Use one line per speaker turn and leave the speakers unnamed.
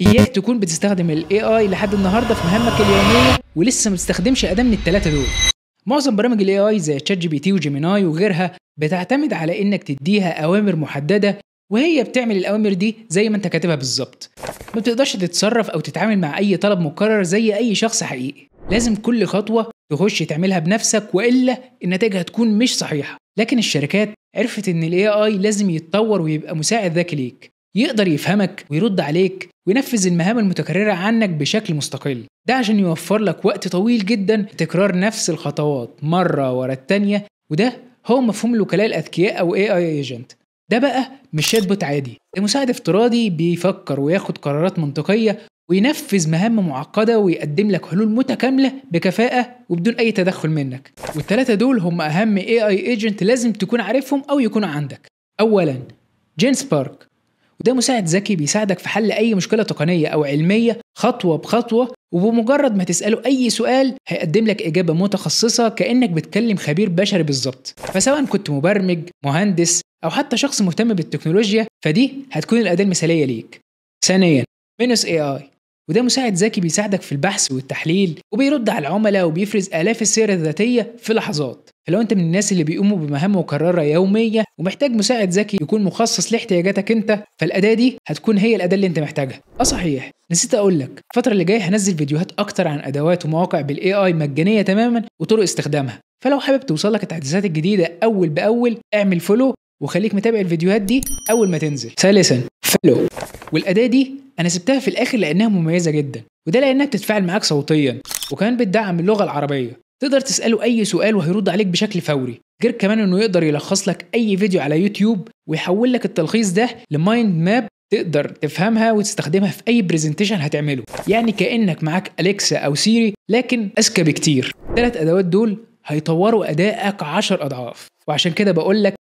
اياك تكون بتستخدم الاي اي لحد النهارده في مهامك اليوميه ولسه ما بتستخدمش اداه من الثلاثه دول معظم برامج الاي اي زي تشات جي بي تي وجيميناي وغيرها بتعتمد على انك تديها اوامر محدده وهي بتعمل الاوامر دي زي ما انت كاتبها بالظبط ما بتقدرش تتصرف او تتعامل مع اي طلب مكرر زي اي شخص حقيقي لازم كل خطوه تخش تعملها بنفسك والا النتائج هتكون مش صحيحه لكن الشركات عرفت ان الاي اي لازم يتطور ويبقى مساعد ذكي ليك يقدر يفهمك ويرد عليك وينفذ المهام المتكررة عنك بشكل مستقل ده عشان يوفر لك وقت طويل جدا تكرار نفس الخطوات مرة ورا التانية وده هو مفهوم الوكلاء الأذكياء أو AI ايجنت ده بقى مش شات بوت عادي ده مساعد افتراضي بيفكر وياخد قرارات منطقية وينفذ مهام معقدة ويقدم لك حلول متكاملة بكفاءة وبدون أي تدخل منك والثلاثة دول هم أهم AI ايجنت لازم تكون عارفهم أو يكونوا عندك أولا جين سبارك وده مساعد ذكي بيساعدك في حل أي مشكلة تقنية أو علمية خطوة بخطوة وبمجرد ما تسأله أي سؤال هيقدم لك إجابة متخصصة كأنك بتكلم خبير بشري بالظبط فسواء كنت مبرمج مهندس أو حتى شخص مهتم بالتكنولوجيا فدي هتكون الأداة المثالية ليك ثانيا مينوس اي اي وده مساعد ذكي بيساعدك في البحث والتحليل وبيرد على العملاء وبيفرز آلاف السير الذاتية في لحظات فلو انت من الناس اللي بيقوموا بمهام مكرره يوميه ومحتاج مساعد ذكي يكون مخصص لاحتياجاتك انت فالاداه دي هتكون هي الاداه اللي انت محتاجها اه صحيح نسيت اقول لك الفتره اللي جايه هنزل فيديوهات اكتر عن ادوات ومواقع بالاي اي مجانيه تماما وطرق استخدامها فلو حابب توصلك التحديثات الجديده اول باول اعمل فولو وخليك متابع الفيديوهات دي اول ما تنزل ثالثا فولو والاداه دي انا سبتها في الاخر لانها مميزه جدا وده لانها بتتفاعل معاك صوتيا وكمان بتدعم اللغه العربيه تقدر تسأله أي سؤال وهيرد عليك بشكل فوري غير كمان انه يقدر يلخص لك اي فيديو على يوتيوب ويحول لك التلخيص ده لمايند ماب تقدر تفهمها وتستخدمها في اي برزنتيشن هتعمله يعني كانك معاك اليكسا او سيري لكن اذكى بكتير الثلاث ادوات دول هيطوروا ادائك 10 اضعاف وعشان كده بقول لك